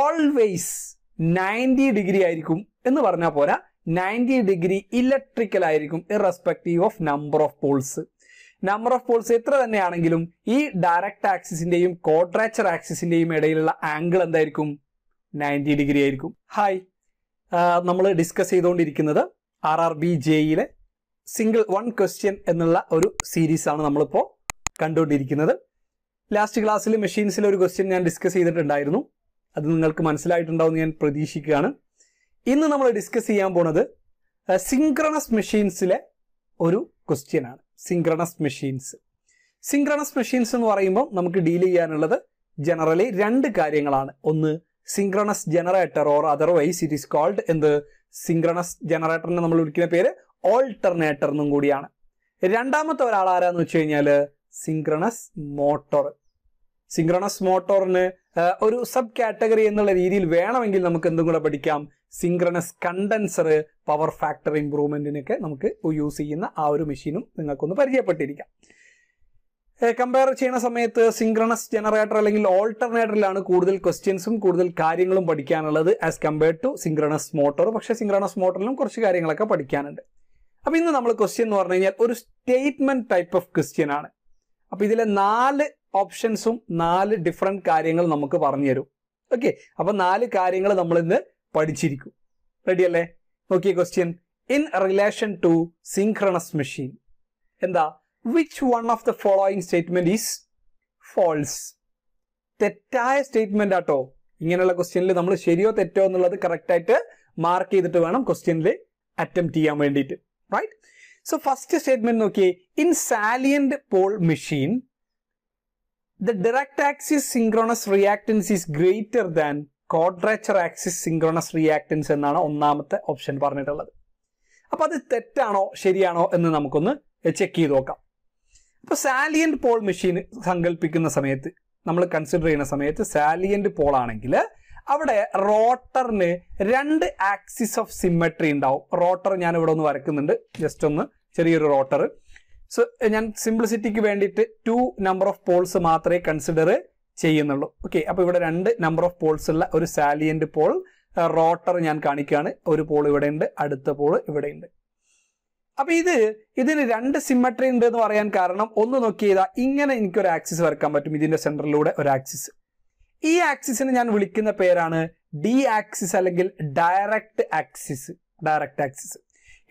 always ninety degree ആയിരിക്കും എന്ന് പറഞ്ഞാൽ പോരാ നയൻറ്റി ഡിഗ്രി ഇലക്ട്രിക്കൽ ആയിരിക്കും irrespective of number of poles number of poles എത്ര തന്നെയാണെങ്കിലും ഈ ഡയറക്റ്റ് ആക്സിസിന്റെയും കോഡ്രാച്ചർ ആക്സിസിന്റെയും ഇടയിലുള്ള ആംഗിൾ എന്തായിരിക്കും നയൻറ്റി ഡിഗ്രി ആയിരിക്കും ഹായ് നമ്മൾ ഡിസ്കസ് ചെയ്തുകൊണ്ടിരിക്കുന്നത് ആർ ആർ ബി ജെയിലെ സിംഗിൾ വൺ ക്വസ്റ്റ്യൻ എന്നുള്ള ഒരു സീരീസ് ആണ് നമ്മളിപ്പോൾ കണ്ടുകൊണ്ടിരിക്കുന്നത് ലാസ്റ്റ് ക്ലാസ്സിൽ മെഷീൻസിലെ ഒരു ക്വസ്റ്റ്യൻ ഞാൻ ഡിസ്കസ് ചെയ്തിട്ടുണ്ടായിരുന്നു അത് നിങ്ങൾക്ക് മനസ്സിലായിട്ടുണ്ടാവും ഞാൻ പ്രതീക്ഷിക്കുകയാണ് ഇന്ന് നമ്മൾ ഡിസ്കസ് ചെയ്യാൻ പോണത് സിംഗ്രണസ് മെഷീൻസിലെ ഒരു ക്വസ്റ്റ്യൻ ആണ് സിംഗ്രണസ് മെഷീൻസ് സിംഗ്രണസ് മെഷീൻസ് എന്ന് പറയുമ്പോൾ നമുക്ക് ഡീൽ ചെയ്യാനുള്ളത് ജനറലി രണ്ട് കാര്യങ്ങളാണ് ഒന്ന് synchronous generator or otherwise it is called എന്ത് സിംഗ്രണസ് ജനറേറ്ററിനെ നമ്മൾ വിളിക്കുന്ന പേര് ഓൾട്ടർനേറ്റർ എന്നും കൂടിയാണ് രണ്ടാമത്തെ ഒരാൾ ആരാന്ന് വെച്ച് കഴിഞ്ഞാൽ സിംഗ്രണസ് മോട്ടോർ സിംഗ്രണസ് മോട്ടോറിന് ഒരു സബ് കാറ്റഗറി എന്നുള്ള രീതിയിൽ വേണമെങ്കിൽ നമുക്ക് എന്തും കൂടെ പഠിക്കാം സിംഗ്രണസ് കണ്ടൻസർ പവർ ഫാക്ടർ ഇമ്പ്രൂവ്മെന്റിനൊക്കെ നമുക്ക് യൂസ് ചെയ്യുന്ന ആ ഒരു മെഷീനും നിങ്ങൾക്കൊന്ന് പരിചയപ്പെട്ടിരിക്കാം കമ്പയർ ചെയ്യുന്ന സമയത്ത് സിംഗ്രണസ് ജനറേറ്റർ അല്ലെങ്കിൽ ഓൾട്ടർനേറ്ററിലാണ് കൂടുതൽ ക്വസ്റ്റ്യൻസും കൂടുതൽ കാര്യങ്ങളും പഠിക്കാനുള്ളത് as compared to synchronous motor പക്ഷേ സിംഗ്രണസ് മോട്ടറിലും കുറച്ച് കാര്യങ്ങളൊക്കെ പഠിക്കാനുണ്ട് അപ്പോൾ ഇന്ന് നമ്മൾ ക്വസ്റ്റ്യൻ എന്ന് പറഞ്ഞു കഴിഞ്ഞാൽ ഒരു സ്റ്റേറ്റ്മെന്റ് ടൈപ്പ് ഓഫ് ക്വസ്റ്റ്യൻ ആണ് അപ്പോൾ ഇതിലെ നാല് ഓപ്ഷൻസും നാല് ഡിഫറെൻറ്റ് കാര്യങ്ങൾ നമുക്ക് പറഞ്ഞു തരും ഓക്കെ അപ്പൊ നാല് കാര്യങ്ങൾ നമ്മൾ ഇന്ന് പഠിച്ചിരിക്കും റെഡി അല്ലേ നോക്കിയ question in relation to synchronous machine എന്താ which one of the following statement is false തെറ്റായ സ്റ്റേറ്റ്മെന്റ് ആട്ടോ ഇങ്ങനെയുള്ള ക്വസ്റ്റ്യനിൽ നമ്മൾ ശരിയോ തെറ്റോ എന്നുള്ളത് ആയിട്ട് മാർക്ക് ചെയ്തിട്ട് വേണം ക്വസ്റ്റ്യനിൽ അറ്റംപ്റ്റ് ചെയ്യാൻ വേണ്ടിയിട്ട് റൈറ്റ് സോ ഫസ്റ്റ് സ്റ്റേറ്റ്മെന്റ് നോക്കിയേ in salient pole machine the direct axis synchronous reactance is greater than quadrature axis synchronous reactance എന്നാണ് ഒന്നാമത്തെ ഓപ്ഷൻ പറഞ്ഞിട്ടുള്ളത് അപ്പോൾ അത് തെറ്റാണോ ശരിയാണോ എന്ന് നമുക്കൊന്ന് ചെക്ക് ചെയ്ത് നോക്കാം അപ്പോൾ സാലിയന്റ് പോൾ മെഷീൻ സങ്കല്പിക്കുന്ന സമയത്ത് നമ്മൾ കൺസിഡർ ചെയ്യുന്ന സമയത്ത് സാലിയന്റ് പോൾ ആണെങ്കിൽ അവിടെ റോട്ടറിന് രണ്ട് ആക്സിസ് ഓഫ് സിമ്മട്രി ഉണ്ടാവും റോട്ടർ ഞാൻ ഇവിടെ ഒന്ന് വരക്കുന്നുണ്ട് ജസ്റ്റ് ഒന്ന് ചെറിയൊരു റോട്ടർ സോ eh, ഞാൻ സിംപ്ലിസിറ്റിക്ക് വേണ്ടിയിട്ട് ടു നമ്പർ ഓഫ് പോൾസ് മാത്രമേ കൺസിഡർ ചെയ്യുന്നുള്ളൂ ഓക്കെ അപ്പോൾ ഇവിടെ രണ്ട് നമ്പർ ഓഫ് പോൾസ് ഉള്ള ഒരു സാലിയന്റ് പോൾ റോട്ടർ ഞാൻ കാണിക്കുകയാണ് ഒരു പോൾ ഇവിടെ ഉണ്ട് അടുത്ത പോൾ ഇവിടെ ഉണ്ട് അപ്പൊ ഇത് ഇതിന് രണ്ട് സിമ്മട്രി ഉണ്ട് എന്ന് പറയാൻ കാരണം ഒന്ന് നോക്കി ചെയ്താൽ ഇങ്ങനെ എനിക്ക് ഒരു ആക്സിസ് വരക്കാൻ പറ്റും ഇതിന്റെ സെന്ററിലൂടെ ഒരു ആക്സിസ് ഈ ആക്സിസിന് ഞാൻ വിളിക്കുന്ന പേരാണ് ഡി ആക്സിസ് അല്ലെങ്കിൽ ഡയറക്റ്റ് ആക്സിസ് ഡയറക്റ്റ് ആക്സിസ്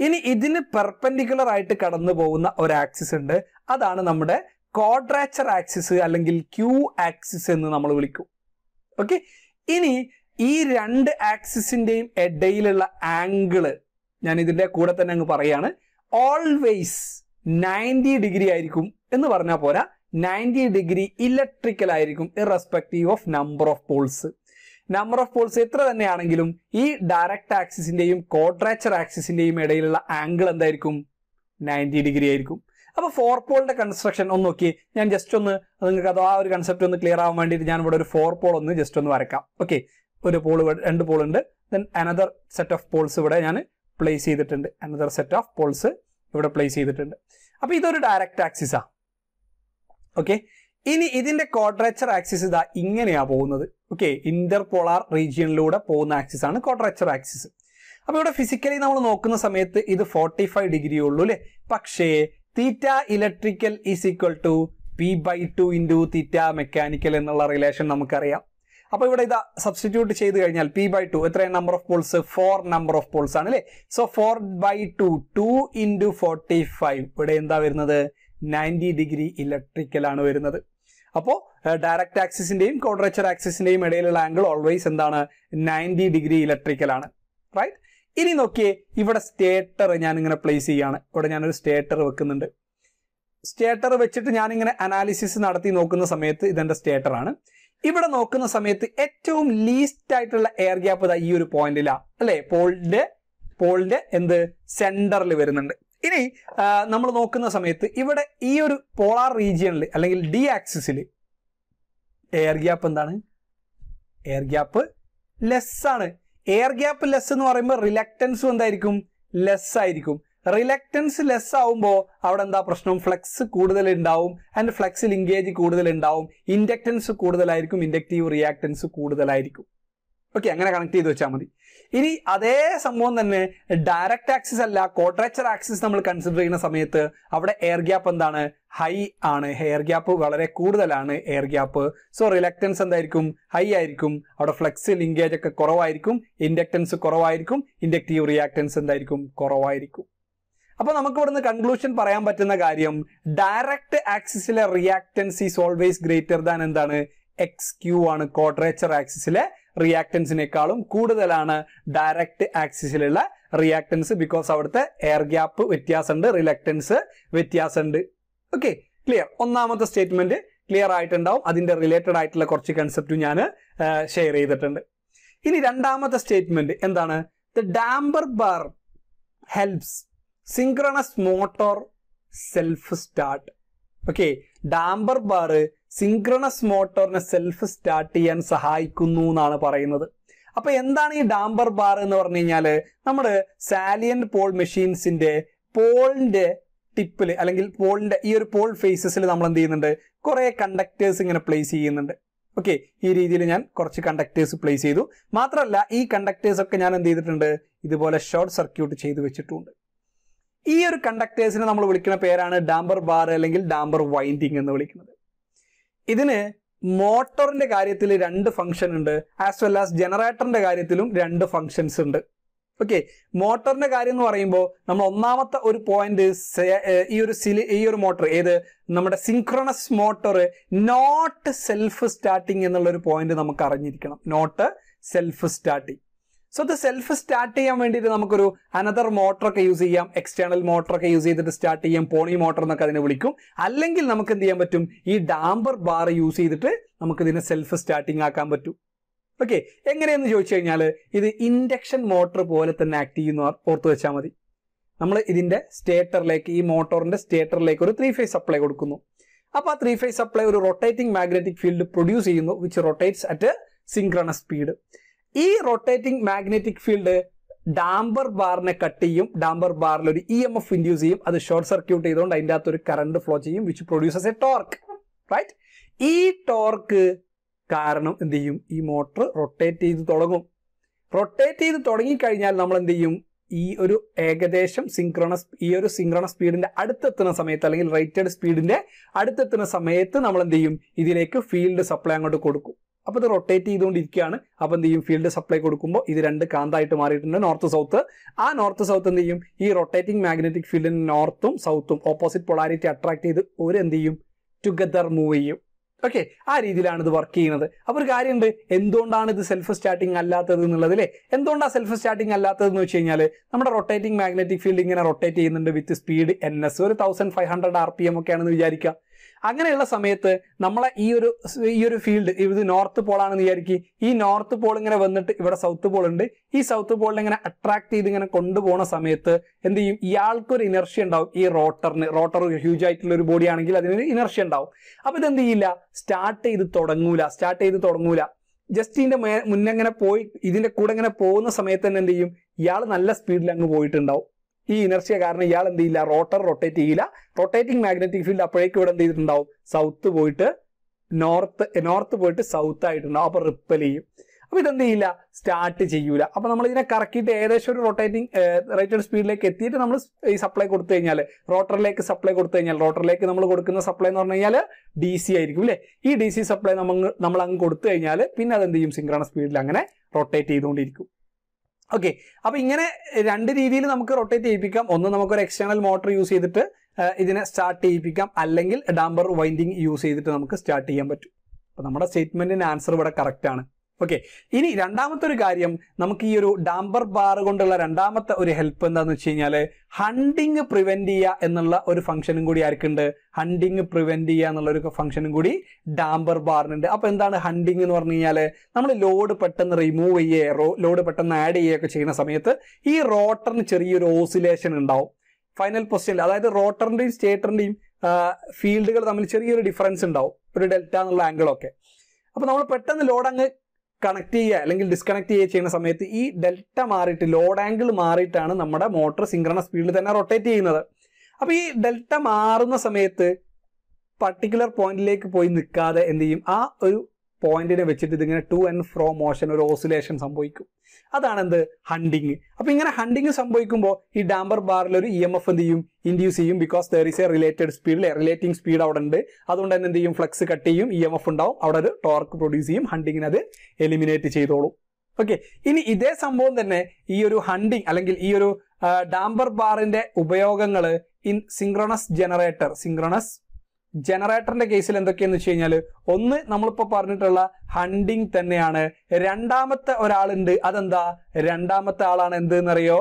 ഇനി ഇതിന് പെർപെൻഡിക്കുലർ ആയിട്ട് കടന്നു പോകുന്ന ഒരു ആക്സിസ് ഉണ്ട് അതാണ് നമ്മുടെ ക്വാഡ്രാച്ചർ ആക്സിസ് അല്ലെങ്കിൽ ക്യൂ ആക്സിസ് എന്ന് നമ്മൾ വിളിക്കും ഓക്കെ ഇനി ഈ രണ്ട് ആക്സിസിന്റെയും ഇടയിലുള്ള ആംഗിള് ഞാൻ ഇതിന്റെ കൂടെ തന്നെ അങ്ങ് പറയാണ് ഓൾവേസ് നയൻറ്റി ഡിഗ്രി ആയിരിക്കും എന്ന് പറഞ്ഞാൽ പോരാ നയൻറ്റി ഡിഗ്രി ഇലക്ട്രിക്കൽ ആയിരിക്കും irrespective of number of poles number of poles എത്ര തന്നെയാണെങ്കിലും ഈ ഡയറക്റ്റ് ആക്സിസിന്റെയും കോഡ്രാച്ചർ ആക്സിസിന്റെയും ഇടയിലുള്ള ആംഗിൾ എന്തായിരിക്കും നയൻറ്റി ഡിഗ്രി ആയിരിക്കും അപ്പോൾ ഫോർ പോളിന്റെ കൺസ്ട്രക്ഷൻ ഒന്ന് നോക്കി ഞാൻ ജസ്റ്റ് ഒന്ന് നിങ്ങൾക്ക് അത് ആ ഒരു കൺസെപ്റ്റ് ഒന്ന് ക്ലിയർ ആവാൻ വേണ്ടി ഞാൻ ഇവിടെ ഒരു ഫോർ പോൾ ഒന്ന് ജസ്റ്റ് ഒന്ന് വരക്കാം ഓക്കെ ഒരു പോൾ രണ്ട് പോൾ ഉണ്ട് then another set of poles ഇവിടെ ഞാൻ പ്ലേസ് ചെയ്തിട്ടുണ്ട് അനദർ സെറ്റ് ഓഫ് പോൾസ് ഇവിടെ പ്ലേസ് ചെയ്തിട്ടുണ്ട് അപ്പോൾ ഇതൊരു ഡയറക്റ്റ് ആക്സിസാ ഓക്കെ ഇനി ഇതിന്റെ ക്വാഡ്രേച്ചർ ആക്സിസ് ഇതാ ഇങ്ങനെയാ പോകുന്നത് ഓക്കെ ഇന്റർപോളാർ റീജിയനിലൂടെ പോകുന്ന ആക്സിസ് ആണ് ക്വാഡ്രേച്ചർ ആക്സിസ് അപ്പൊ ഇവിടെ ഫിസിക്കലി നമ്മൾ നോക്കുന്ന സമയത്ത് ഇത് ഫോർട്ടി ഫൈവ് ഡിഗ്രി ഉള്ളൂ അല്ലെ പക്ഷേ theta electrical is equal to P by two into theta mechanical എന്നുള്ള റിലേഷൻ നമുക്കറിയാം അപ്പോൾ ഇവിടെ ഇതാ സബ്സ്റ്റിറ്റ്യൂട്ട് ചെയ്ത് കഴിഞ്ഞാൽ പി ബൈ ടു എത്രയാണ് number of poles four number of poles ആണ് അല്ലേ so four by two two into forty five ഇവിടെ എന്താ വരുന്നത് നയൻറ്റി ഡിഗ്രി ഇലക്ട്രിക്കൽ ആണ് വരുന്നത് അപ്പോൾ ഡയറക്റ്റ് ആക്സിസിന്റെയും കോൺട്രേച്ചർ ആക്സിസിന്റെയും ഇടയിലുള്ള ആംഗിൾ ഓൾവേസ് എന്താണ് നയൻറ്റി ഡിഗ്രി ഇലക്ട്രിക്കലാണ് റൈറ്റ് ഇനി നോക്കിയേ ഇവിടെ സ്റ്റേറ്റർ ഞാൻ ഇങ്ങനെ പ്ലേസ് ചെയ്യാണ് ഇവിടെ ഞാനൊരു സ്റ്റേറ്റർ വെക്കുന്നുണ്ട് സ്റ്റേറ്റർ വെച്ചിട്ട് ഞാനിങ്ങനെ അനാലിസിസ് നടത്തി നോക്കുന്ന സമയത്ത് ഇതെന്റെ സ്റ്റേറ്റർ ആണ് ഇവിടെ നോക്കുന്ന സമയത്ത് ഏറ്റവും ലീസ്റ്റ് ആയിട്ടുള്ള എയർ ഗ്യാപ്പ് ഇതാ ഈ ഒരു പോയിന്റിലാണ് അല്ലെ പോളിന്റെ പോളിന്റെ എന്ത് സെന്ററിൽ വരുന്നുണ്ട് ഇനി നമ്മൾ നോക്കുന്ന സമയത്ത് ഇവിടെ ഈ ഒരു പോളാർ റീജിയണിൽ അല്ലെങ്കിൽ ഡി ആക്സിസിൽ എയർ ഗ്യാപ്പ് എന്താണ് എയർ ഗ്യാപ്പ് ലെസ് ആണ് എയർ ഗ്യാപ്പ് ലെസ് എന്ന് പറയുമ്പോൾ റിലക്റ്റൻസും എന്തായിരിക്കും ലെസ് ആയിരിക്കും റിലക്റ്റൻസ് ലെസ് ആവുമ്പോൾ അവിടെ എന്താ പ്രശ്നം ഫ്ലെക്സ് കൂടുതൽ ഉണ്ടാവും ആൻഡ് ഫ്ലെക്സ് ലിങ്കേജ് കൂടുതൽ ഉണ്ടാവും ഇൻഡക്റ്റൻസ് കൂടുതലായിരിക്കും ഇൻഡക്റ്റീവ് റിയാക്റ്റൻസ് കൂടുതലായിരിക്കും ഓക്കെ അങ്ങനെ കണക്ട് ചെയ്ത് വെച്ചാൽ മതി ഇനി അതേ സംഭവം തന്നെ ഡയറക്റ്റ് ആക്സിസ് അല്ല കോട്രേച്ചർ ആക്സിസ് നമ്മൾ കൺസിഡർ ചെയ്യുന്ന സമയത്ത് അവിടെ എയർ ഗ്യാപ്പ് എന്താണ് ഹൈ ആണ് എയർ ഗ്യാപ്പ് വളരെ കൂടുതലാണ് എയർ ഗ്യാപ്പ് സോ റിലക്റ്റൻസ് എന്തായിരിക്കും ഹൈ ആയിരിക്കും അവിടെ ഫ്ലെക്സ് ലിങ്കേജ് ഒക്കെ കുറവായിരിക്കും ഇൻഡക്റ്റൻസ് കുറവായിരിക്കും ഇൻഡക്റ്റീവ് റിയാക്റ്റൻസ് എന്തായിരിക്കും കുറവായിരിക്കും അപ്പൊ നമുക്ക് ഇവിടുന്ന് കൺക്ലൂഷൻ പറയാൻ പറ്റുന്ന കാര്യം ഡയറക്റ്റ് ആക്സിസിലെ reactance is always greater than എന്താണ് എക്സ് ക്യൂ ആണ് കോഡ്രേച്ചർ ആക്സിസിലെ റിയാക്ടൻസിനേക്കാളും കൂടുതലാണ് ഡയറക്റ്റ് ആക്സിസിലുള്ള റിയാക്ടൻസ് ബിക്കോസ് അവിടുത്തെ എയർ ഗ്യാപ്പ് വ്യത്യാസമുണ്ട് റിലക്ടൻസ് വ്യത്യാസമുണ്ട് ഓക്കെ ക്ലിയർ ഒന്നാമത്തെ സ്റ്റേറ്റ്മെന്റ് ക്ലിയർ ആയിട്ടുണ്ടാവും അതിന്റെ റിലേറ്റഡ് ആയിട്ടുള്ള കുറച്ച് കൺസെപ്റ്റും ഞാൻ ഷെയർ ചെയ്തിട്ടുണ്ട് ഇനി രണ്ടാമത്തെ സ്റ്റേറ്റ്മെന്റ് എന്താണ് the damper bar helps synchronous motor self start okay damper bar synchronous മോട്ടോറിനെ സെൽഫ് സ്റ്റാർട്ട് ചെയ്യാൻ സഹായിക്കുന്നു എന്നാണ് പറയുന്നത് അപ്പൊ എന്താണ് ഈ ഡാംബർ ബാർ എന്ന് പറഞ്ഞു കഴിഞ്ഞാൽ നമ്മള് സാലിയന്റ് പോൾ മെഷീൻസിന്റെ പോളിന്റെ ടിപ്പിൽ അല്ലെങ്കിൽ പോളിന്റെ ഈ ഒരു പോൾ ഫേസസിൽ നമ്മൾ എന്ത് ചെയ്യുന്നുണ്ട് കുറെ കണ്ടക്ടേഴ്സ് ഇങ്ങനെ പ്ലേസ് ചെയ്യുന്നുണ്ട് ഓക്കെ ഈ രീതിയിൽ ഞാൻ കുറച്ച് കണ്ടക്ടേഴ്സ് പ്ലേസ് ചെയ്തു മാത്രമല്ല ഈ കണ്ടക്ടേഴ്സ് ഒക്കെ ഞാൻ എന്ത് ചെയ്തിട്ടുണ്ട് ഇതുപോലെ ഷോർട്ട് സർക്യൂട്ട് ചെയ്തു വെച്ചിട്ടുണ്ട് ഈ ഒരു കണ്ടക്ടേഴ്സിനെ നമ്മൾ വിളിക്കുന്ന പേരാണ് ഡാംബർ ബാർ അല്ലെങ്കിൽ ഡാംബർ വൈൻഡിങ് എന്ന് വിളിക്കുന്നത് ഇതിന് മോട്ടോറിന്റെ കാര്യത്തിൽ രണ്ട് ഫംഗ്ഷൻ ഉണ്ട് ആസ് വെൽ ആസ് ജനറേറ്ററിന്റെ കാര്യത്തിലും രണ്ട് ഫംഗ്ഷൻസ് ഉണ്ട് ഓക്കെ മോട്ടോറിന്റെ കാര്യം എന്ന് പറയുമ്പോൾ നമ്മൾ ഒന്നാമത്തെ ഒരു പോയിന്റ് ഈ ഒരു സിലി ഈ ഒരു മോട്ടർ ഏത് നമ്മുടെ synchronous motor not self starting എന്നുള്ള ഒരു പോയിന്റ് നമുക്ക് അറിഞ്ഞിരിക്കണം നോട്ട് സെൽഫ് സ്റ്റാർട്ടിങ് സോ ഇത് സെൽഫ് സ്റ്റാർട്ട് ചെയ്യാൻ വേണ്ടിയിട്ട് നമുക്കൊരു അനദർ മോട്ടറൊക്കെ യൂസ് ചെയ്യാം എക്സ്റ്റേണൽ മോട്ടറൊക്കെ യൂസ് ചെയ്തിട്ട് സ്റ്റാർട്ട് ചെയ്യാം പോണി മോട്ടർ എന്നൊക്കെ അതിനെ വിളിക്കും അല്ലെങ്കിൽ നമുക്ക് എന്ത് ചെയ്യാൻ പറ്റും ഈ ഡാംബർ ബാർ യൂസ് ചെയ്തിട്ട് നമുക്ക് ഇതിനെ സെൽഫ് സ്റ്റാർട്ടിങ് ആക്കാൻ പറ്റും ഓക്കെ എങ്ങനെയെന്ന് ചോദിച്ചു കഴിഞ്ഞാൽ ഇത് ഇൻഡക്ഷൻ മോട്ടർ പോലെ തന്നെ ആക്ട് ചെയ്യുന്ന ഓർത്ത് വെച്ചാൽ മതി നമ്മൾ ഇതിന്റെ സ്റ്റേറ്ററിലേക്ക് ഈ മോട്ടോറിന്റെ സ്റ്റേറ്ററിലേക്ക് ഒരു ത്രീ ഫേസ് സപ്ലൈ കൊടുക്കുന്നു അപ്പോൾ ആ ത്രീ ഫേസ് സപ്ലൈ ഒരു റൊട്ടേറ്റിംഗ് മാഗ്നറ്റിക് ഫീൽഡ് പ്രൊഡ്യൂസ് ചെയ്യുന്നു which rotates at synchronous speed ഈ റൊട്ടേറ്റിംഗ് മാഗ്നറ്റിക് ഫീൽഡ് ഡാംബർ ബാറിനെ കട്ട് ചെയ്യും ഡാംബർ ബാറിൽ ഒരു ഇ എം എഫ് ഇൻഡ്യൂസ് ചെയ്യും അത് ഷോർട്ട് സർക്യൂട്ട് ചെയ്തുകൊണ്ട് അതിൻ്റെ അകത്ത് ഒരു കറണ്ട് ഫ്ലോ ചെയ്യും which produces a torque right ഈ ടോർക്ക് കാരണം എന്ത് ചെയ്യും ഈ മോട്ടർ റൊട്ടേറ്റ് ചെയ്ത് തുടങ്ങും റൊട്ടേറ്റ് ചെയ്ത് തുടങ്ങിക്കഴിഞ്ഞാൽ നമ്മൾ എന്ത് ചെയ്യും ഈ ഒരു ഏകദേശം സിങ്ക്രണസ് ഈ ഒരു സിങ്ക്രണ സ്പീഡിന്റെ അടുത്തെത്തുന്ന സമയത്ത് അല്ലെങ്കിൽ റേറ്റഡ് സ്പീഡിന്റെ അടുത്തെത്തുന്ന സമയത്ത് നമ്മൾ എന്ത് ചെയ്യും ഇതിലേക്ക് ഫീൽഡ് സപ്ലൈ അങ്ങോട്ട് കൊടുക്കും അപ്പോൾ ഇത് റൊട്ടേറ്റ് ചെയ്തുകൊണ്ടിരിക്കുകയാണ് അപ്പോൾ എന്ത് ചെയ്യും ഫീൽഡ് സപ്ലൈ കൊടുക്കുമ്പോൾ ഇത് രണ്ട് കാന്തായിട്ട് മാറിയിട്ടുണ്ട് നോർത്ത് സൗത്ത് ആ നോർത്ത് സൗത്ത് എന്ത് ചെയ്യും ഈ റൊട്ടേറ്റിംഗ് മാഗ്നറ്റിക് ഫീൽഡിന് നോർത്തും സൗത്തും ഓപ്പോസിറ്റ് പൊളാരിറ്റി അട്രാക്ട് ചെയ്ത് ഒരു എന്ത് ചെയ്യും ടുഗദർ മൂവ് ചെയ്യും ഓക്കെ ആ രീതിയിലാണ് ഇത് വർക്ക് ചെയ്യുന്നത് അപ്പോൾ ഒരു കാര്യമുണ്ട് എന്തുകൊണ്ടാണ് ഇത് സെൽഫ് സ്റ്റാർട്ടിംഗ് അല്ലാത്തത് എന്നുള്ളതിലെ എന്തുകൊണ്ടാണ് സെൽഫ് സ്റ്റാർട്ടിംഗ് അല്ലാത്തത് എന്ന് വെച്ച് കഴിഞ്ഞാൽ നമ്മുടെ റൊട്ടേറ്റിംഗ് മാഗ്നറ്റിക് ഫീൽഡ് ഇങ്ങനെ റൊട്ടേറ്റ് ചെയ്യുന്നുണ്ട് വിത്ത് സ്പീഡ് എൻ എസ് ഒരു thousand five hundred R P M ഒക്കെയാണെന്ന് വിചാരിക്കുക അങ്ങനെയുള്ള സമയത്ത് നമ്മളെ ഈ ഒരു ഈ ഒരു ഫീൽഡ് ഇത് നോർത്ത് പോളാണെന്ന് വിചാരിക്കും ഈ നോർത്ത് പോൾ ഇങ്ങനെ വന്നിട്ട് ഇവിടെ സൗത്ത് പോൾ ഉണ്ട് ഈ സൗത്ത് പോളിനെ ഇങ്ങനെ അട്രാക്ട് ചെയ്ത് ഇങ്ങനെ കൊണ്ടുപോകുന്ന സമയത്ത് എന്ത് ചെയ്യും ഇയാൾക്കൊരു ഇനർഷ്യ ഉണ്ടാവും ഈ റോട്ടറിന് റോട്ടർ ഹ്യൂജ് ആയിട്ടുള്ള ഒരു ബോഡി ആണെങ്കിൽ അതിനൊരു ഇനർഷ്യ ഉണ്ടാവും അപ്പൊ ഇതെന്ത് ചെയ്യില്ല സ്റ്റാർട്ട് ചെയ്ത് തുടങ്ങൂല സ്റ്റാർട്ട് ചെയ്ത് തുടങ്ങൂല ജസ്റ്റ് ഇതിന്റെ ഇങ്ങനെ പോയി ഇതിന്റെ കൂടെ ഇങ്ങനെ പോകുന്ന സമയത്ത് തന്നെ എന്ത് ചെയ്യും ഇയാൾ നല്ല സ്പീഡിൽ അങ്ങ് പോയിട്ടുണ്ടാവും ഈ ഇനർഷ്യ കാരണം ഇയാൾ എന്ത് ചെയ്യില്ല റോട്ടർ റൊട്ടേറ്റ് ചെയ്യില്ല റൊട്ടേറ്റിംഗ് മാഗ്നറ്റിക് ഫീൽഡ് അപ്പോഴേക്കും ഇവിടെ എന്ത് ചെയ്തിട്ടുണ്ടാവും സൗത്ത് പോയിട്ട് നോർത്ത് നോർത്ത് പോയിട്ട് സൗത്ത് ആയിട്ടുണ്ടാവും അപ്പോൾ റിപ്പൽ ചെയ്യും അപ്പോൾ ഇതെന്ത് ചെയ്യില്ല സ്റ്റാർട്ട് ചെയ്യൂല അപ്പോൾ നമ്മൾ ഇതിനെ കറക്കിയിട്ട് ഏകദേശം ഒരു റൊട്ടേറ്റിംഗ് റേറ്റഡ് സ്പീഡിലേക്ക് എത്തിയിട്ട് നമ്മൾ ഈ സപ്ലൈ കൊടുത്തു കഴിഞ്ഞാൽ റോട്ടറിലേക്ക് സപ്ലൈ കൊടുത്തു കഴിഞ്ഞാൽ റോട്ടറിലേക്ക് നമ്മൾ കൊടുക്കുന്ന സപ്ലൈ എന്ന് പറഞ്ഞു കഴിഞ്ഞാൽ ഡി സി ആയിരിക്കും അല്ലേ ഈ ഡി സി സപ്ലൈ നമ്മൾ നമ്മൾ അങ്ങ് കൊടുത്തു കഴിഞ്ഞാൽ പിന്നെ അതെന്ത് ചെയ്യും സിംഗ്രണ സ്പീഡിൽ അങ്ങനെ റൊട്ടേറ്റ് ചെയ്തുകൊണ്ടിരിക്കും ഓക്കെ അപ്പോൾ ഇങ്ങനെ രണ്ട് രീതിയിൽ നമുക്ക് റൊട്ടേറ്റ് ചെയ്യിപ്പിക്കാം ഒന്ന് നമുക്കൊരു എക്സ്റ്റേണൽ മോട്ടർ യൂസ് ചെയ്തിട്ട് ഇതിനെ സ്റ്റാർട്ട് ചെയ്യിപ്പിക്കാം അല്ലെങ്കിൽ ഡാംബർ വൈൻഡിങ് യൂസ് ചെയ്തിട്ട് നമുക്ക് സ്റ്റാർട്ട് ചെയ്യാൻ പറ്റും അപ്പോൾ നമ്മുടെ സ്റ്റേറ്റ്മെന്റിന്റെ ആൻസർ ഇവിടെ ആണ് ഓക്കെ ഇനി രണ്ടാമത്തെ ഒരു കാര്യം നമുക്ക് ഈ ഒരു ഡാംബർ ബാർ കൊണ്ടുള്ള രണ്ടാമത്തെ ഒരു ഹെൽപ്പ് എന്താന്ന് വെച്ച് കഴിഞ്ഞാൽ ഹണ്ടിങ് പ്രിവെന്റ് ചെയ്യുക എന്നുള്ള ഒരു ഫംഗ്ഷനും കൂടി ആർക്കുണ്ട് ഹണ്ടിങ് പ്രിവെന്റ് ചെയ്യുക എന്നുള്ള ഒരു ഫംഗ്ഷനും കൂടി ഡാംബർ ബാറിനുണ്ട് അപ്പോൾ എന്താണ് ഹണ്ടിങ് എന്ന് പറഞ്ഞു കഴിഞ്ഞാൽ നമ്മൾ ലോഡ് പെട്ടെന്ന് റിമൂവ് ചെയ്യുക ലോഡ് പെട്ടെന്ന് ആഡ് ചെയ്യുകയൊക്കെ ചെയ്യുന്ന സമയത്ത് ഈ റോട്ടറിന് ചെറിയൊരു ഓസിലേഷൻ ഉണ്ടാവും ഫൈനൽ പൊസിഷനിൽ അതായത് റോട്ടറിന്റെയും സ്റ്റേറ്ററിന്റെയും ഫീൽഡുകൾ തമ്മിൽ ചെറിയൊരു ഡിഫറൻസ് ഉണ്ടാവും ഒരു ഡെൽറ്റ എന്നുള്ള ആംഗിളൊക്കെ അപ്പോൾ നമ്മൾ പെട്ടെന്ന് ലോഡ് അങ്ങ് കണക്ട് ചെയ്യുക അല്ലെങ്കിൽ ഡിസ്കണക്ട് ചെയ്യുക ചെയ്യുന്ന സമയത്ത് ഈ ഡെൽറ്റ മാറിയിട്ട് ലോഡ് ആംഗിൾ മാറിയിട്ടാണ് നമ്മുടെ മോട്ടോർ സിംഗ്രണ സ്പീഡിൽ തന്നെ റൊട്ടേറ്റ് ചെയ്യുന്നത് അപ്പോൾ ഈ ഡെൽറ്റ മാറുന്ന സമയത്ത് പർട്ടിക്കുലർ പോയിന്റിലേക്ക് പോയി നിൽക്കാതെ എന്ത് ചെയ്യും ആ ഒരു പോയിന്റിനെ വെച്ചിട്ട് ഇതിങ്ങനെ ടു ആൻഡ് ഫ്രോ മോഷൻ ഒരു ഓസിലേഷൻ സംഭവിക്കും അതാണ് എന്ത് ഹണ്ടിങ് അപ്പൊ ഇങ്ങനെ ഹണ്ടിങ് സംഭവിക്കുമ്പോൾ ഈ ഡാംബർ ബാറിൽ ഒരു ഇ എം എഫ് എന്ത് ചെയ്യും ഇൻഡ്യൂസ് ചെയ്യും because there is a related അല്ലെ റിലേറ്റിംഗ് സ്പീഡ് അവിടെ ഉണ്ട് അതുകൊണ്ട് തന്നെ എന്ത് ചെയ്യും ഫ്ലക്സ് കട്ട് ചെയ്യും ഇ എം എഫ് ഉണ്ടാവും അവിടെ ഒരു ടോർക്ക് പ്രൊഡ്യൂസ് ചെയ്യും ഹണ്ടിങ്ങിന് അത് എലിമിനേറ്റ് ചെയ്തോളും ഓക്കെ ഇനി ഇതേ സംഭവം തന്നെ ഈ ഒരു ഹണ്ടിങ് അല്ലെങ്കിൽ ഈ ഒരു ഡാംബർ ബാറിന്റെ ഉപയോഗങ്ങൾ ഇൻ സിംഗ്രണസ് ജനറേറ്റർ സിംഗ്രണസ് ജനറേറ്ററിന്റെ കേസിൽ എന്തൊക്കെയെന്ന് വെച്ച് കഴിഞ്ഞാൽ ഒന്ന് നമ്മളിപ്പോ പറഞ്ഞിട്ടുള്ള ഹണ്ടിങ് തന്നെയാണ് രണ്ടാമത്തെ ഒരാളുണ്ട് അതെന്താ രണ്ടാമത്തെ ആളാണ് എന്ത് എന്നറിയോ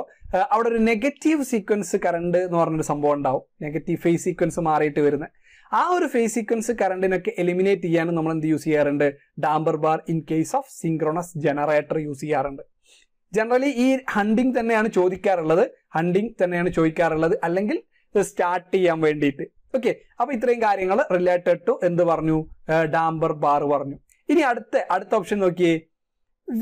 അവിടെ ഒരു നെഗറ്റീവ് സീക്വൻസ് കറണ്ട് എന്ന് പറഞ്ഞൊരു സംഭവം ഉണ്ടാവും നെഗറ്റീവ് ഫേസ് സീക്വൻസ് മാറിയിട്ട് വരുന്നത് ആ ഒരു ഫേസ് സീക്വൻസ് കറണ്ടിനൊക്കെ എലിമിനേറ്റ് ചെയ്യാനും നമ്മൾ എന്ത് യൂസ് ചെയ്യാറുണ്ട് damper bar in case of synchronous generator use ചെയ്യാറുണ്ട് ജനറലി ഈ ഹണ്ടിങ് തന്നെയാണ് ചോദിക്കാറുള്ളത് ഹണ്ടിങ് തന്നെയാണ് ചോദിക്കാറുള്ളത് അല്ലെങ്കിൽ സ്റ്റാർട്ട് ചെയ്യാൻ വേണ്ടിയിട്ട് ഓക്കെ അപ്പൊ ഇത്രയും കാര്യങ്ങൾ റിലേറ്റഡ് ടു എന്ത് പറഞ്ഞു ഡാംബർ ബാർ പറഞ്ഞു ഇനി അടുത്ത അടുത്ത ഓപ്ഷൻ നോക്കിയേ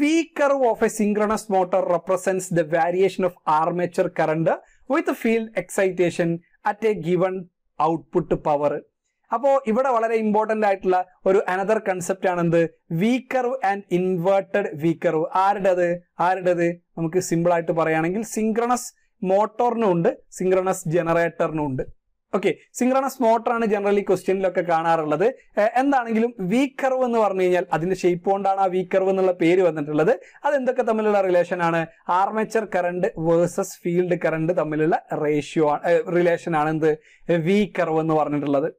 V curve of a synchronous motor represents the variation of armature current with field excitation at a given output power അപ്പോൾ ഇവിടെ വളരെ ഇമ്പോർട്ടന്റ് ആയിട്ടുള്ള ഒരു അനദർ കൺസെപ്റ്റ് ആണ് എന്ത് വീക്കർവ് ആൻഡ് ഇൻവേർട്ടഡ് വീക്കർവ് ആരുടേത് ആരുടേത് നമുക്ക് സിമ്പിൾ ആയിട്ട് പറയുകയാണെങ്കിൽ സിംഗ്രണസ് മോട്ടോറിനും ഉണ്ട് സിംഗ്രണസ് ജനറേറ്ററിനും ഉണ്ട് ഓക്കെ സിംഗ്രണസ് മോട്ടറാണ് ജനറലി ക്വസ്റ്റ്യനിലൊക്കെ കാണാറുള്ളത് എന്താണെങ്കിലും വി കർവ് എന്ന് പറഞ്ഞു കഴിഞ്ഞാൽ അതിന്റെ ഷേപ്പ് കൊണ്ടാണ് ആ വി കർവ് എന്നുള്ള പേര് വന്നിട്ടുള്ളത് അതെന്തൊക്കെ തമ്മിലുള്ള റിലേഷൻ ആണ് armature current versus field current തമ്മിലുള്ള റേഷ്യോ റിലേഷൻ ആണ് എന്ത് വി കർവ് എന്ന് പറഞ്ഞിട്ടുള്ളത്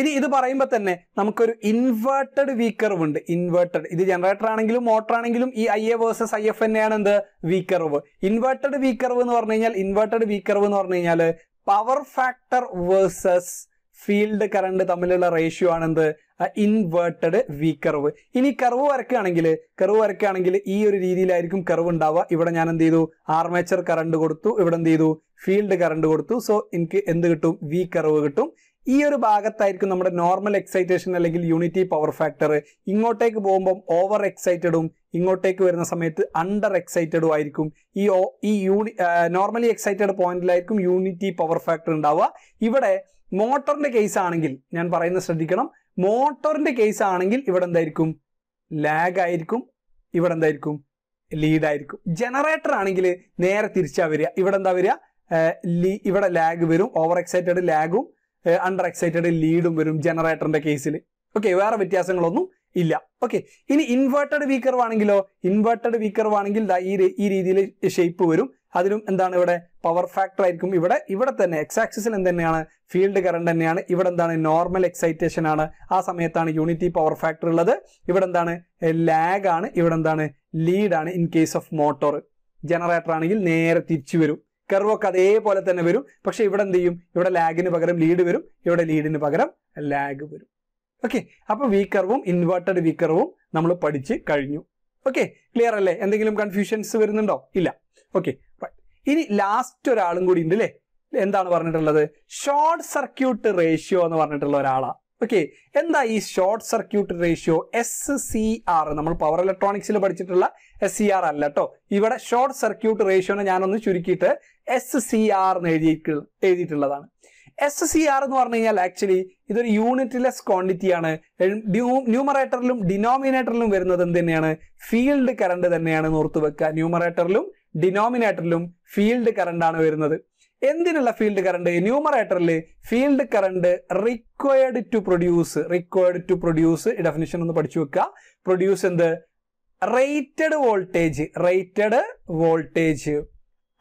ഇനി ഇത് പറയുമ്പോൾ തന്നെ നമുക്കൊരു ഇൻവേർട്ടഡ് വീക്കർവ് ഉണ്ട് ഇൻവേർട്ടഡ് ഇത് ജനറേറ്റർ ആണെങ്കിലും മോട്ടർ ആണെങ്കിലും ഈ I A versus I F എന്നെയാണ് എന്ത് വീക്കർവ് ഇൻവേർട്ടഡ് വീക്കർവ് എന്ന് പറഞ്ഞു കഴിഞ്ഞാൽ ഇൻവേർട്ടഡ് വീക്കർവ് എന്ന് പറഞ്ഞു കഴിഞ്ഞാൽ power factor versus field current തമ്മിലുള്ള റേഷ്യോ ആണെന്ത് ഇൻവേർട്ടഡ് വി കർവ് ഇനി കർവ് വരക്കുകയാണെങ്കിൽ കർവ് വരക്കുകയാണെങ്കിൽ ഈ ഒരു രീതിയിലായിരിക്കും കർവ് ഉണ്ടാവുക ഇവിടെ ഞാൻ എന്ത് ചെയ്തു ആർമേച്ചർ കറണ്ട് കൊടുത്തു ഇവിടെ എന്ത് ചെയ്തു ഫീൽഡ് കറണ്ട് കൊടുത്തു സോ എനിക്ക് എന്ത് കിട്ടും വി കർവ് കിട്ടും ഈ ഒരു ഭാഗത്തായിരിക്കും നമ്മുടെ നോർമൽ എക്സൈറ്റേഷൻ അല്ലെങ്കിൽ യൂണിറ്റി പവർ ഫാക്ടർ ഇങ്ങോട്ടേക്ക് പോകുമ്പം ഓവർ എക്സൈറ്റഡും ഇങ്ങോട്ടേക്ക് വരുന്ന സമയത്ത് അണ്ടർ എക്സൈറ്റഡും ആയിരിക്കും ഈ ഈ യൂണി നോർമലി എക്സൈറ്റഡ് പോയിന്റിലായിരിക്കും യൂണിറ്റി പവർ ഫാക്ടർ ഉണ്ടാവുക ഇവിടെ മോട്ടറിന്റെ കേസ് ആണെങ്കിൽ ഞാൻ പറയുന്നത് ശ്രദ്ധിക്കണം മോട്ടറിന്റെ കേസ് ആണെങ്കിൽ ഇവിടെ എന്തായിരിക്കും ലാഗ് ആയിരിക്കും ഇവിടെ എന്തായിരിക്കും ലീഡായിരിക്കും ജനറേറ്റർ ആണെങ്കിൽ നേരെ തിരിച്ചാ വരിക ഇവിടെ എന്താ വരിക ഇവിടെ ലാഗ് വരും ഓവർ എക്സൈറ്റഡ് ലാഗും അണ്ടർ എക്സൈറ്റഡ് ലീഡും വരും ജനറേറ്ററിന്റെ കേസിൽ ഓക്കെ വേറെ വ്യത്യാസങ്ങളൊന്നും ഇല്ല ഓക്കെ ഇനി ഇൻവേർട്ടഡ് വീക്കർ ആണെങ്കിലോ ഇൻവേർട്ടഡ് വീക്കർ ആണെങ്കിൽ ഈ രീതിയിൽ ഷേപ്പ് വരും അതിലും എന്താണ് ഇവിടെ പവർ ഫാക്ടർ ആയിരിക്കും ഇവിടെ ഇവിടെ തന്നെ എക്സ് ആക്സിസിൽ തന്നെയാണ് ഫീൽഡ് കറണ്ട് തന്നെയാണ് ഇവിടെ എന്താണ് നോർമൽ എക്സൈറ്റേഷൻ ആണ് ആ സമയത്താണ് യൂണിറ്റി പവർ ഫാക്ടർ ഉള്ളത് ഇവിടെ എന്താണ് ലാഗ് ആണ് ഇവിടെ എന്താണ് ലീഡ് ആണ് in case of motor generator ആണെങ്കിൽ നേരെ തിരിച്ചു വരും കർവൊക്കെ അതേപോലെ തന്നെ വരും പക്ഷെ ഇവിടെ എന്ത് ചെയ്യും ഇവിടെ ലാഗിന് പകരം ലീഡ് വരും ഇവിടെ ലീഡിന് പകരം ലാഗ് വരും ഓക്കെ അപ്പോൾ വീക്കർവും ഇൻവേർട്ടഡ് വി നമ്മൾ പഠിച്ച് കഴിഞ്ഞു ഓക്കെ ക്ലിയർ അല്ലേ എന്തെങ്കിലും കൺഫ്യൂഷൻസ് വരുന്നുണ്ടോ ഇല്ല ഓക്കെ ഇനി ലാസ്റ്റ് ഒരാളും കൂടി ഉണ്ട് അല്ലേ എന്താണ് പറഞ്ഞിട്ടുള്ളത് ഷോർട്ട് സർക്യൂട്ട് റേഷ്യോ എന്ന് പറഞ്ഞിട്ടുള്ള ഒരാളാ ഓക്കെ എന്താ ഈ short circuit ratio S C R നമ്മൾ പവർ ഇലക്ട്രോണിക്സിൽ പഠിച്ചിട്ടുള്ള എസ് സി ആർ അല്ല കേട്ടോ ഇവിടെ ഷോർട്ട് സർക്യൂട്ട് റേഷ്യോനെ ഞാനൊന്ന് ചുരുക്കിയിട്ട് എസ് സി ആർ എന്ന് എഴുതി എഴുതിയിട്ടുള്ളതാണ് എസ് സി ആർ എന്ന് പറഞ്ഞു കഴിഞ്ഞാൽ ആക്ച്വലി ഇതൊരു ലെസ് ക്വാണ്ടിറ്റി ആണ് ന്യൂമറേറ്ററിലും ഡിനോമിനേറ്ററിലും വരുന്നത് എന്ത് തന്നെയാണ് ഫീൽഡ് കറണ്ട് തന്നെയാണ് ഓർത്തു വെക്കുക ന്യൂമറേറ്ററിലും ഡിനോമിനേറ്ററിലും ഫീൽഡ് കറണ്ട് ആണ് വരുന്നത് എന്തിനുള്ള ഫീൽഡ് കറണ്ട് ന്യൂമറേറ്ററിൽ field current required to produce required to produce definition ഒന്ന് പഠിച്ചു വെക്കുക പ്രൊഡ്യൂസ് എന്ത് rated voltage rated voltage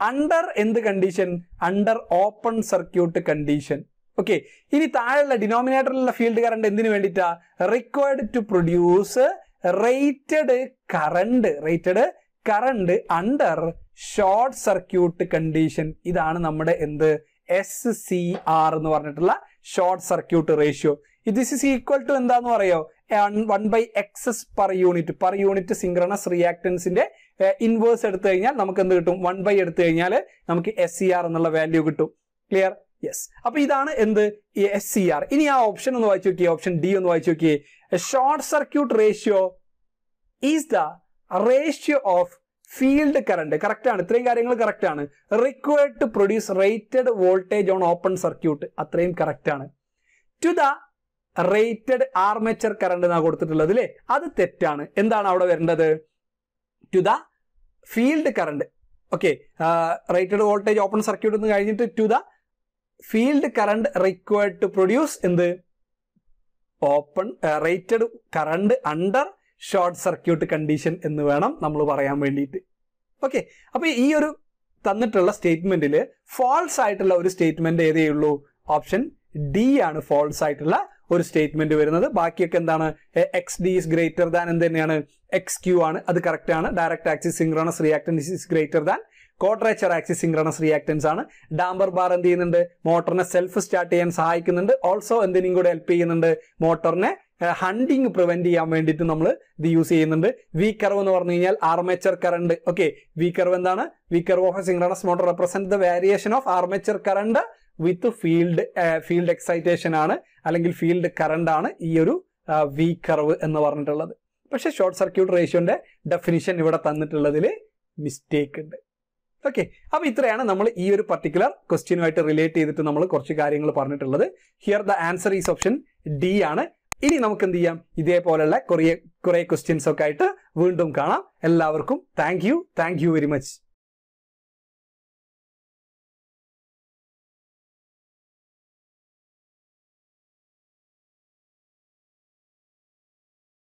under എന്ത് condition under open circuit condition okay ഇനി താഴെയുള്ള ഡിനോമിനേറ്ററിലുള്ള ഫീൽഡ് കറണ്ട് എന്തിനു വേണ്ടിയിട്ടാ required to produce rated current rated current under short circuit condition ഇതാണ് നമ്മുടെ എന്ത് എസ് സി ആർ എന്ന് പറഞ്ഞിട്ടുള്ള short circuit ratio this is equal to എന്താന്ന് പറയോ one by excess per unit per unit synchronous റിയാക്ടൻസിന്റെ ഇൻവേഴ്സ് എടുത്തു കഴിഞ്ഞാൽ നമുക്ക് എന്ത് കിട്ടും വൺ ബൈ എടുത്തു കഴിഞ്ഞാൽ നമുക്ക് എസ് സി ആർ എന്നുള്ള വാല്യൂ കിട്ടും ക്ലിയർ യെസ് അപ്പൊ ഇതാണ് എന്ത് എസ് സി ആർ ഇനി ആ ഓപ്ഷൻ ഒന്ന് വായിച്ചു നോക്കിയേ ഓപ്ഷൻ ഡി ഒന്ന് വായിച്ചു നോക്കിയേ short circuit ratio is the ratio of field current correct ആണ് ഇത്രയും കാര്യങ്ങൾ കറക്റ്റ് ആണ് required to produce rated voltage on open circuit അത്രയും കറക്റ്റ് ആണ് to the rated armature current എന്നാണ് കൊടുത്തിട്ടുള്ളത് അല്ലേ അത് തെറ്റാണ് എന്താണ് അവിടെ വരേണ്ടത് to the field current okay rated voltage open circuit എന്ന് കഴിഞ്ഞിട്ട് to the field current required to produce എന്ത് open rated current under short circuit condition എന്ന് വേണം നമ്മൾ പറയാൻ വേണ്ടിയിട്ട് ഓക്കെ അപ്പോൾ ഈ ഒരു തന്നിട്ടുള്ള സ്റ്റേറ്റ്മെന്റിൽ ഫോൾസ് ആയിട്ടുള്ള ഒരു സ്റ്റേറ്റ്മെന്റ് ഏതേ ഉള്ളൂ ഓപ്ഷൻ ഡി ആണ് ഫോൾസ് ആയിട്ടുള്ള ഒരു സ്റ്റേറ്റ്മെന്റ് വരുന്നത് ബാക്കിയൊക്കെ എന്താണ് X D is greater than എന്ത് തന്നെയാണ് എക്സ് ക്യൂ ആണ് അത് കറക്റ്റ് ആണ് direct axis synchronous reactance is greater than quadrature axis synchronous reactance ആണ് ഡാംബർ ബാർ എന്ത് ചെയ്യുന്നുണ്ട് മോട്ടറിനെ സെൽഫ് സ്റ്റാർട്ട് ചെയ്യാൻ സഹായിക്കുന്നുണ്ട് ഓൾസോ എന്തിനും കൂടെ ഹെൽപ്പ് ചെയ്യുന്നുണ്ട് മോട്ടറിനെ ഹണ്ടിങ് പ്രിവെന്റ് ചെയ്യാൻ വേണ്ടിയിട്ട് നമ്മൾ ഇത് യൂസ് ചെയ്യുന്നുണ്ട് വി കർവ് എന്ന് പറഞ്ഞു കഴിഞ്ഞാൽ armature current okay V curve എന്താണ് V curve of synchronous motor represent the variation of armature current with field field excitation ആണ് അല്ലെങ്കിൽ ഫീൽഡ് കറണ്ട് ആണ് ഈ ഒരു വി കർവ് എന്ന് പറഞ്ഞിട്ടുള്ളത് പക്ഷെ ഷോർട്ട് സർക്യൂട്ട് റേഷ്യോന്റെ ഡെഫിനിഷൻ ഇവിടെ തന്നിട്ടുള്ളതിൽ മിസ്റ്റേക്ക് ഉണ്ട് ഓക്കെ അപ്പൊ ഇത്രയാണ് നമ്മൾ ഈ ഒരു പർട്ടിക്കുലർ ക്വസ്റ്റ്യനുമായിട്ട് റിലേറ്റ് ചെയ്തിട്ട് നമ്മൾ കുറച്ച് കാര്യങ്ങൾ പറഞ്ഞിട്ടുള്ളത് here the answer is option D ആണ് ഇനി നമുക്ക് എന്ത് ചെയ്യാം ഇതേപോലെയുള്ള കുറേ കുറേ ക്വസ്റ്റ്യൻസ് ഒക്കെ ആയിട്ട് വീണ്ടും കാണാം എല്ലാവർക്കും thank you thank you very much